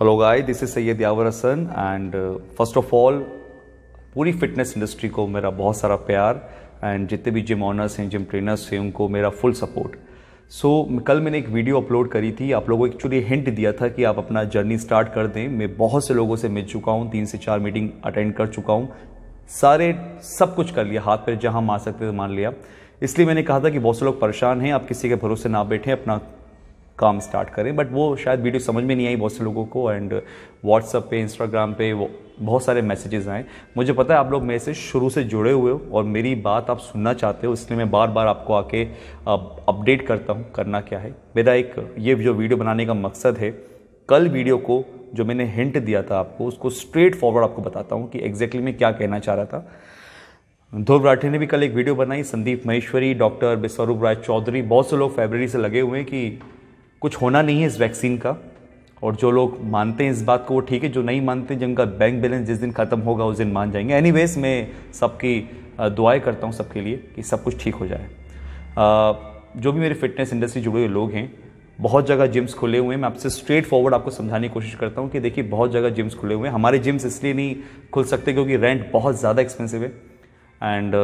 hello guys this is Syed Yawar Hasan and first of all पूरी fitness industry को मेरा बहुत सारा प्यार एंड जितने भी जिम ऑनर्स हैं जिम ट्रेनर्स हैं उनको मेरा फुल सपोर्ट सो so, कल मैंने एक वीडियो अपलोड करी थी आप लोगों को एक्चुअली हिंट दिया था कि आप अपना जर्नी स्टार्ट कर दें मैं बहुत से लोगों से मिल चुका हूँ तीन से चार मीटिंग अटेंड कर चुका हूँ सारे सब कुछ कर लिया हाथ पैर जहाँ मार सकते थे मान लिया इसलिए मैंने कहा था कि बहुत से लोग परेशान हैं आप किसी के भरोसे ना बैठें अपना काम स्टार्ट करें बट वो शायद वीडियो समझ में नहीं आई बहुत से लोगों को एंड व्हाट्सअप पे इंस्टाग्राम पे वो बहुत सारे मैसेजेस आए मुझे पता है आप लोग मेरे से शुरू से जुड़े हुए हो और मेरी बात आप सुनना चाहते हो इसलिए मैं बार बार आपको आके अपडेट करता हूँ करना क्या है मेरा एक ये जो वीडियो बनाने का मकसद है कल वीडियो को जो मैंने हिंट दिया था आपको उसको स्ट्रेट फॉरवर्ड आपको बताता हूँ कि एग्जैक्टली मैं क्या कहना चाह रहा था ध्रुव राठी ने भी कल एक वीडियो बनाई संदीप महेश्वरी डॉक्टर बिस्वरूप राय चौधरी बहुत से लोग फेबररी से लगे हुए हैं कि कुछ होना नहीं है इस वैक्सीन का और जो लोग मानते हैं इस बात को वो ठीक है जो नहीं मानते जिनका बैंक बैलेंस जिस दिन ख़त्म होगा उस दिन मान जाएंगे एनी मैं सबकी दुआएं करता हूँ सबके लिए कि सब कुछ ठीक हो जाए जो भी मेरे फिटनेस इंडस्ट्री जुड़े हुए लोग हैं बहुत जगह जिम्स खुले हुए हैं मैं आपसे स्ट्रेट फॉरवर्ड आपको समझाने की कोशिश करता हूँ कि देखिए बहुत जगह जिम्स खुले हुए हैं हमारे जिम्स इसलिए नहीं खुल सकते क्योंकि रेंट बहुत ज़्यादा एक्सपेंसिव है एंड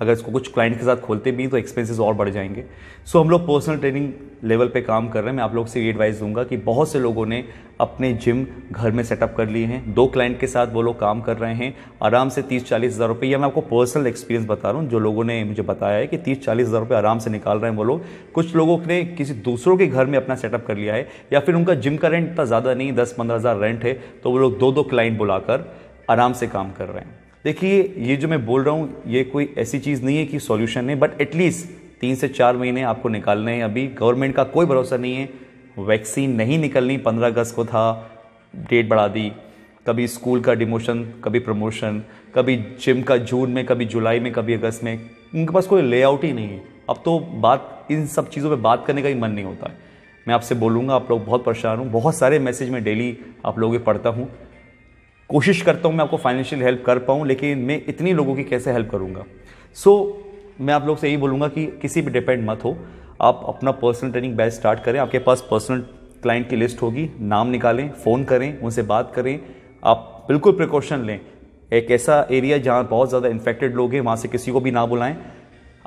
अगर इसको कुछ क्लाइंट के साथ खोलते भी तो एक्सपेंसेस और बढ़ जाएंगे सो so, हम लोग पर्सनल ट्रेनिंग लेवल पे काम कर रहे हैं मैं आप लोग से ये एडवाइस दूंगा कि बहुत से लोगों ने अपने जिम घर में सेटअप कर लिए हैं दो क्लाइंट के साथ वो लोग काम कर रहे हैं आराम से तीस चालीस हज़ार रुपये या मैं आपको पर्सनल एक्सपीरियंस बता रहा हूँ जो लोगों ने मुझे बताया है कि तीस चालीस हज़ार रुपये आराम से निकाल रहे हैं वो लोग कुछ लोगों ने किसी दूसरों के घर में अपना सेटअप कर लिया है या फिर उनका जिम का रेंट इतना ज़्यादा नहीं दस पंद्रह हज़ार रेंट है तो वो लोग दो दो क्लाइंट बुलाकर आराम से काम कर रहे हैं देखिए ये जो मैं बोल रहा हूँ ये कोई ऐसी चीज़ नहीं है कि सॉल्यूशन है बट एटलीस्ट तीन से चार महीने आपको निकालने हैं अभी गवर्नमेंट का कोई भरोसा नहीं है वैक्सीन नहीं निकलनी पंद्रह अगस्त को था डेट बढ़ा दी कभी स्कूल का डिमोशन कभी प्रमोशन कभी जिम का जून में कभी जुलाई में कभी अगस्त में उनके पास कोई लेआउट ही नहीं है अब तो बात इन सब चीज़ों पे बात करने का ही मन नहीं होता है मैं आपसे बोलूँगा आप लोग बहुत परेशान हूँ बहुत सारे मैसेज मैं डेली आप लोगों के पढ़ता हूँ कोशिश करता हूँ मैं आपको फाइनेंशियल हेल्प कर पाऊँ लेकिन मैं इतनी लोगों की कैसे हेल्प करूँगा सो so, मैं आप लोग से यही बोलूँगा कि किसी भी डिपेंड मत हो आप अपना पर्सनल ट्रेनिंग बैच स्टार्ट करें आपके पास पर्सनल क्लाइंट की लिस्ट होगी नाम निकालें फ़ोन करें उनसे बात करें आप बिल्कुल प्रिकॉशन लें एक ऐसा एरिया जहाँ बहुत ज़्यादा इन्फेक्टेड लोग हैं वहाँ से किसी को भी ना बुलाएं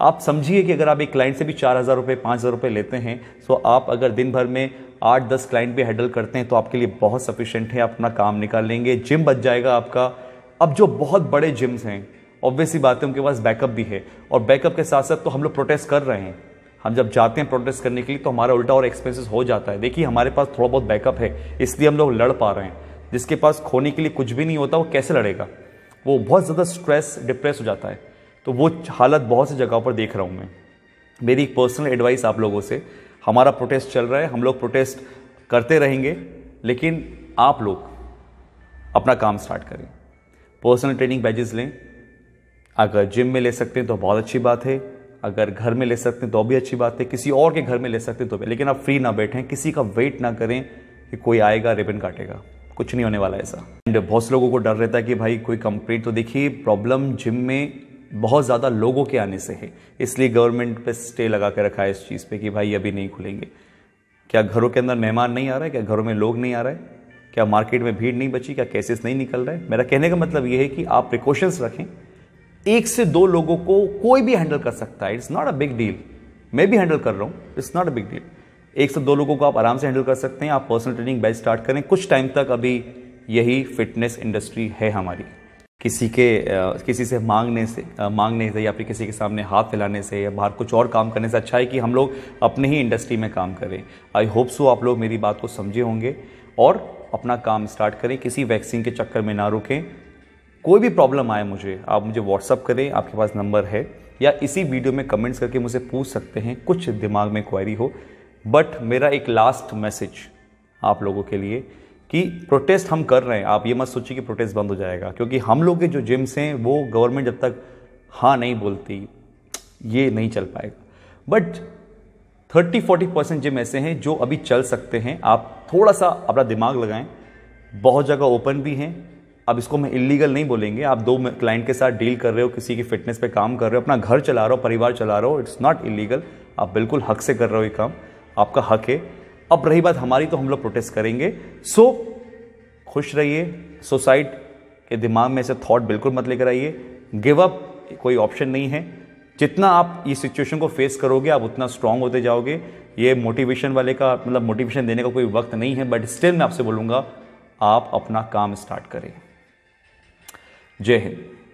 आप समझिए कि अगर आप एक क्लाइंट से भी चार हज़ार रुपये पाँच हज़ार रुपये लेते हैं तो आप अगर दिन भर में आठ दस क्लाइंट भी हैंडल करते हैं तो आपके लिए बहुत सफिशेंट है आप अपना काम निकाल लेंगे जिम बच जाएगा आपका अब जो बहुत बड़े जिम्स हैं ऑब्वियसली बात है उनके पास बैकअप भी है और बैकअप के साथ साथ तो हम लोग प्रोटेस्ट कर रहे हैं हम जब जाते हैं प्रोटेस्ट करने के लिए तो हमारा उल्टा और एक्सपेंसेस हो जाता है देखिए हमारे पास थोड़ा बहुत बैकअप है इसलिए हम लोग लड़ पा रहे हैं जिसके पास खोने के लिए कुछ भी नहीं होता वो कैसे लड़ेगा वो बहुत ज़्यादा स्ट्रेस डिप्रेस हो जाता है तो वो हालत बहुत सी जगहों पर देख रहा हूँ मैं मेरी एक पर्सनल एडवाइस आप लोगों से हमारा प्रोटेस्ट चल रहा है हम लोग प्रोटेस्ट करते रहेंगे लेकिन आप लोग अपना काम स्टार्ट करें पर्सनल ट्रेनिंग बैजेस लें अगर जिम में ले सकते हैं तो बहुत अच्छी बात है अगर घर में ले सकते हैं तो भी अच्छी बात है किसी और के घर में ले सकते हैं तो भी लेकिन आप फ्री ना बैठें किसी का वेट ना करें कि कोई आएगा रिबन काटेगा कुछ नहीं होने वाला ऐसा एंड बहुत से लोगों को डर रहता है कि भाई कोई कंप्लेट तो देखिए प्रॉब्लम जिम में बहुत ज़्यादा लोगों के आने से है इसलिए गवर्नमेंट पे स्टे लगा के रखा है इस चीज़ पे कि भाई अभी नहीं खुलेंगे क्या घरों के अंदर मेहमान नहीं आ रहा है क्या घरों में लोग नहीं आ रहे क्या मार्केट में भीड़ नहीं बची क्या केसेस नहीं निकल रहे मेरा कहने का मतलब ये है कि आप प्रिकॉशंस रखें एक से दो लोगों को कोई भी हैंडल कर सकता है it's not a big deal मैं भी हैंडल कर रहा हूँ it's not a big deal एक से दो लोगों को आप आराम से हैंडल कर सकते हैं आप पर्सनल ट्रेनिंग बैच स्टार्ट करें कुछ टाइम तक अभी यही फिटनेस इंडस्ट्री है हमारी किसी के किसी से मांगने से मांगने से या फिर किसी के सामने हाथ फैलाने से या बाहर कुछ और काम करने से अच्छा है कि हम लोग अपने ही इंडस्ट्री में काम करें आई होप सो आप लोग मेरी बात को समझे होंगे और अपना काम स्टार्ट करें किसी वैक्सीन के चक्कर में ना रुकें कोई भी प्रॉब्लम आए मुझे आप मुझे व्हाट्सअप करें आपके पास नंबर है या इसी वीडियो में कमेंट्स करके मुझे पूछ सकते हैं कुछ दिमाग में क्वारी हो बट मेरा एक लास्ट मैसेज आप लोगों के लिए कि प्रोटेस्ट हम कर रहे हैं आप ये मत सोचिए कि प्रोटेस्ट बंद हो जाएगा क्योंकि हम लोग के जो जिम्स हैं वो गवर्नमेंट जब तक हाँ नहीं बोलती ये नहीं चल पाएगा बट 30-40 परसेंट जिम ऐसे हैं जो अभी चल सकते हैं आप थोड़ा सा अपना दिमाग लगाएं बहुत जगह ओपन भी हैं अब इसको हम इलीगल नहीं बोलेंगे आप दो क्लाइंट के साथ डील कर रहे हो किसी की फिटनेस पे काम कर रहे हो अपना घर चला रहे हो परिवार चला रहे हो इट्स नॉट इलीगल आप बिल्कुल हक से कर रहे हो ये काम आपका हक है अब रही बात हमारी तो हम लोग प्रोटेस्ट करेंगे सो खुश रहिए सोसाइट के दिमाग में ऐसे थॉट बिल्कुल मत लेकर आइए गिव अप कोई ऑप्शन नहीं है जितना आप ये सिचुएशन को फेस करोगे आप उतना स्ट्रांग होते जाओगे ये मोटिवेशन वाले का मतलब मोटिवेशन देने का कोई वक्त नहीं है बट स्टिल मैं आपसे बोलूँगा आप अपना काम स्टार्ट करें जय हिंद